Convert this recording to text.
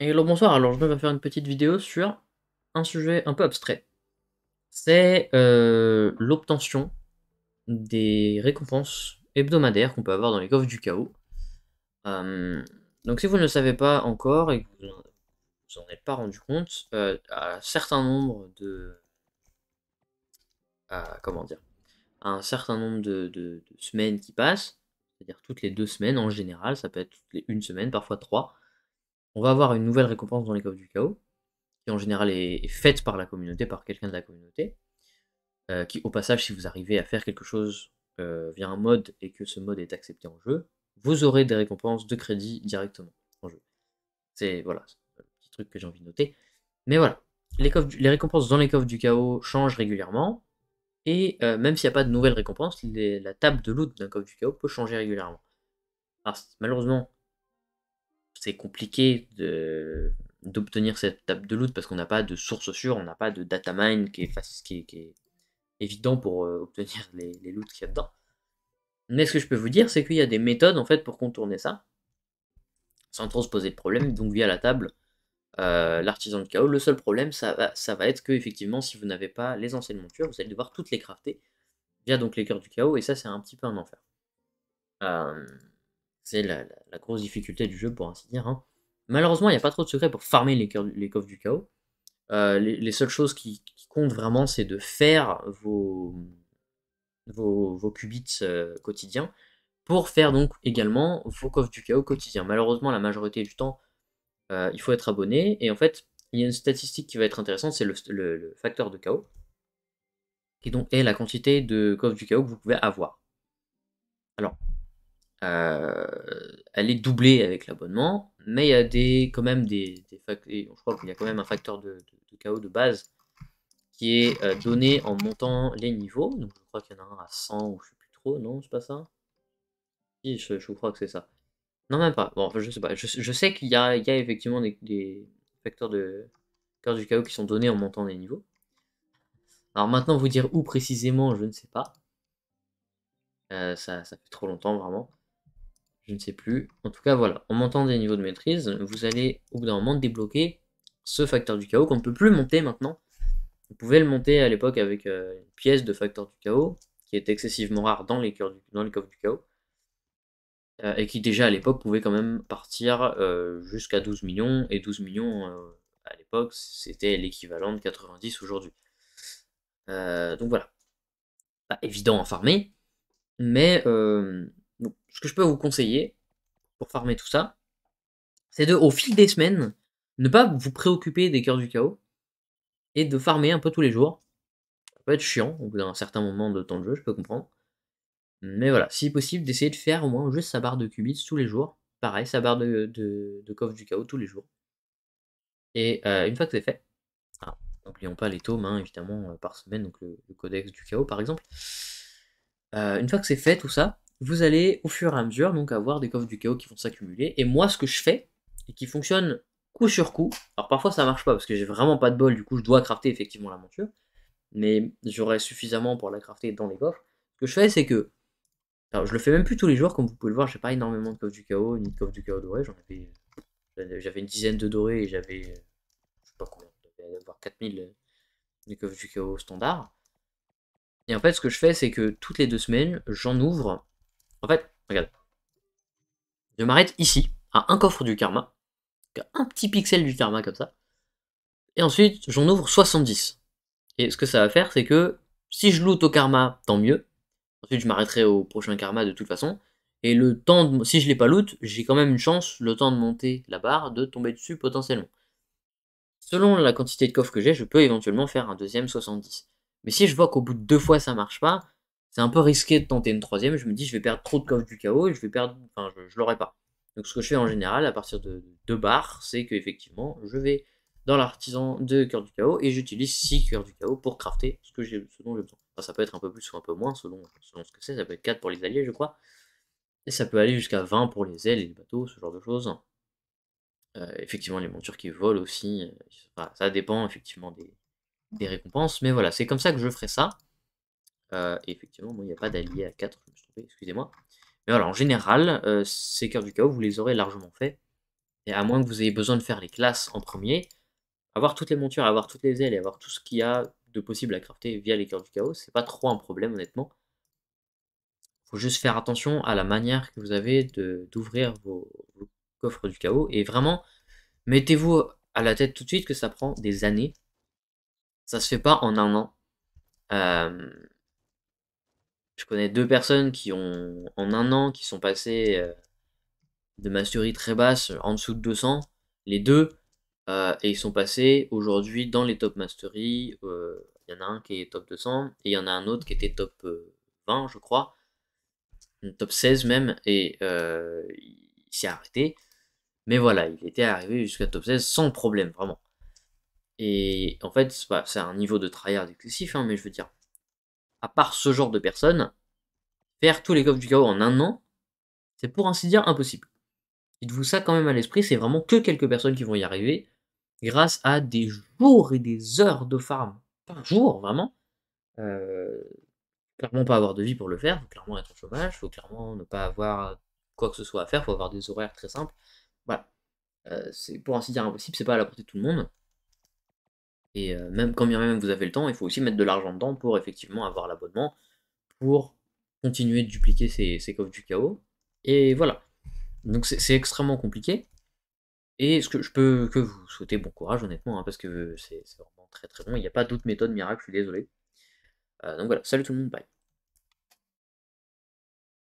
Et bonsoir, alors je vais faire une petite vidéo sur un sujet un peu abstrait. C'est euh, l'obtention des récompenses hebdomadaires qu'on peut avoir dans les coffres du chaos. Euh, donc si vous ne le savez pas encore et que vous n'en êtes pas rendu compte, euh, à un certain nombre de... comment dire un certain nombre de, semaines qui passent, c'est-à-dire toutes les deux semaines en général, ça peut être toutes les une semaine, parfois trois, on va avoir une nouvelle récompense dans les coffres du chaos, qui en général est, faite par la communauté, par quelqu'un de la communauté, euh, qui au passage, si vous arrivez à faire quelque chose euh, via un mode et que ce mode est accepté en jeu, vous aurez des récompenses de crédit directement en jeu. C'est voilà, un petit truc que j'ai envie de noter. Mais voilà, les, les récompenses dans les coffres du chaos changent régulièrement. Et euh, même s'il n'y a pas de nouvelles récompenses, la table de loot d'un coffre du chaos peut changer régulièrement. Alors, malheureusement, c'est compliqué de d'obtenir cette table de loot parce qu'on n'a pas de source sûre, on n'a pas de data mine qui est, évident pour euh, obtenir les, les loots qu'il y a dedans. Mais ce que je peux vous dire, c'est qu'il y a des méthodes en fait pour contourner ça, sans trop se poser de problème, donc via la table, euh, l'artisan de chaos. Le seul problème, ça va, ça va être que effectivement, si vous n'avez pas les anciennes montures, vous allez devoir toutes les crafter via donc les cœurs du chaos, et ça c'est un petit peu un enfer. Euh, c'est la, grosse difficulté du jeu, pour ainsi dire. Hein. Malheureusement, il n'y a pas trop de secrets pour farmer les, coffres du chaos. Euh, les, seules choses qui, comptent vraiment, c'est de faire vos, vos, qubits euh, quotidiens pour faire donc également vos coffres du chaos quotidiens. Malheureusement, la majorité du temps, euh, il faut être abonné. Et en fait, il y a une statistique qui va être intéressante, c'est le, le, facteur de chaos, qui donc est la quantité de coffres du chaos que vous pouvez avoir. Alors, euh, elle est doublée avec l'abonnement, mais il y a des, quand même des, je crois qu'il y a quand même un facteur de, de, de chaos de base qui est euh, donné en montant les niveaux. Donc je crois qu'il y en a un à 100 ou je sais plus trop, non, c'est pas ça je, crois que c'est ça. Non, même pas. Bon, je sais pas. Je, sais qu'il y, a, effectivement des, facteurs de du chaos qui sont donnés en montant les niveaux. Alors maintenant, vous dire où précisément, je ne sais pas. Euh, ça fait trop longtemps, vraiment je ne sais plus. En tout cas, voilà, en montant des niveaux de maîtrise, vous allez au bout d'un moment débloquer ce facteur du chaos qu'on ne peut plus monter maintenant. Vous pouvez le monter à l'époque avec euh, une pièce de facteur du chaos, qui est excessivement rare dans les, du, dans les coffres du chaos, euh, et qui déjà à l'époque pouvait quand même partir euh, jusqu'à 12 millions, et 12 millions à l'époque, c'était l'équivalent de 90 aujourd'hui. donc voilà. Pas évident à farmer, mais donc, ce que je peux vous conseiller pour farmer tout ça, c'est de, au fil des semaines, ne pas vous préoccuper des cœurs du chaos et de farmer un peu tous les jours. Ça peut être chiant au bout d'un certain moment de temps de jeu, je peux comprendre. Mais voilà, si possible, d'essayer de faire au moins juste sa barre de qubits tous les jours. Pareil, sa barre de, coffre du chaos tous les jours. Et euh, une fois que c'est fait, ah, n'oublions pas les tomes, hein, évidemment, euh, par semaine, donc le, codex du chaos par exemple. Euh, une fois que c'est fait tout ça, vous allez au fur et à mesure donc avoir des coffres du chaos qui vont s'accumuler. Et moi, ce que je fais, et qui fonctionne coup sur coup, alors parfois ça marche pas parce que j'ai vraiment pas de bol, du coup je dois crafter effectivement la monture, mais j'aurai suffisamment pour la crafter dans les coffres. Ce que je fais, c'est que. Alors, je le fais même plus tous les jours, comme vous pouvez le voir, j'ai pas énormément de coffres du chaos, ni de coffres du chaos doré, j'en avais. J'avais une dizaine de dorés et j'avais. Je sais pas combien, j'avais 4000 de coffres du chaos standard. Et en fait, ce que je fais, c'est que toutes les deux semaines, j'en ouvre en fait, regarde. Je m'arrête ici, à un coffre du karma. Un petit pixel du karma comme ça. Et ensuite, j'en ouvre 70. Et ce que ça va faire, c'est que si je loot au karma, tant mieux. Ensuite, je m'arrêterai au prochain karma de toute façon. Et le temps si je l'ai pas loot, j'ai quand même une chance, le temps de monter la barre, de tomber dessus potentiellement. Selon la quantité de coffres que j'ai, je peux éventuellement faire un deuxième 70. Mais si je vois qu'au bout de deux fois ça marche pas, c'est un peu risqué de tenter une troisième. Je me dis, je vais perdre trop de coffres du chaos et je vais perdre. Enfin, je, l'aurai pas. Donc, ce que je fais en général à partir de deux barres, c'est que effectivement, je vais dans l'artisan de cœur du chaos et j'utilise 6 cœurs du chaos pour crafter ce, que j'ai, ce dont j'ai besoin. ça peut être un peu plus ou un peu moins selon, ce que c'est. Ça peut être 4 pour les alliés, je crois. Et ça peut aller jusqu'à 20 pour les ailes et les bateaux, ce genre de choses. Euh, effectivement, les montures qui volent aussi. Euh, ça dépend effectivement des récompenses. Mais voilà, c'est comme ça que je ferai ça. Euh, effectivement, il n'y a pas d'allié à 4, je me suis excusez-moi. Mais voilà, en général, euh, ces cœurs du chaos, vous les aurez largement fait. Et à moins que vous ayez besoin de faire les classes en premier, avoir toutes les montures, avoir toutes les ailes et avoir tout ce qu'il y a de possible à crafter via les cœurs du chaos, c'est pas trop un problème, honnêtement. Faut juste faire attention à la manière que vous avez d'ouvrir vos, coffres du chaos. Et vraiment, mettez-vous à la tête tout de suite que ça prend des années. Ça se fait pas en un an. Euh, je connais deux personnes qui ont, en un an, qui sont passées euh, de mastery très basse, en dessous de 200, les deux, euh, et ils sont passés aujourd'hui dans les top mastery. Euh, il y en a un qui est top 200, et il y en a un autre qui était top 20, je crois, top 16 même, et il s'est arrêté. Mais voilà, il était arrivé jusqu'à top 16 sans problème, vraiment. Et en fait, c'est un niveau de tryhard excessif, hein, mais je veux dire, à part ce genre de personnes, faire tous les coffres du chaos en un an, c'est pour ainsi dire impossible. Dites-vous ça quand même à l'esprit, c'est vraiment que quelques personnes qui vont y arriver, grâce à des jours et des heures de farm par jour, vraiment. Euh, clairement pas avoir de vie pour le faire, faut clairement être au chômage, faut clairement ne pas avoir quoi que ce soit à faire, faut avoir des horaires très simples. Voilà. Euh, c'est pour ainsi dire impossible, c'est pas à la portée de tout le monde. Et euh, même quand bien même vous avez le temps, il faut aussi mettre de l'argent dedans pour effectivement avoir l'abonnement, pour continuer de dupliquer ces, coffres du chaos. Et voilà. Donc c'est extrêmement compliqué. Et ce que je peux que vous souhaiter bon courage honnêtement, hein, parce que c'est vraiment très très bon. Il n'y a pas d'autre méthode miracle, je suis désolé. Euh, donc voilà, salut tout le monde, bye.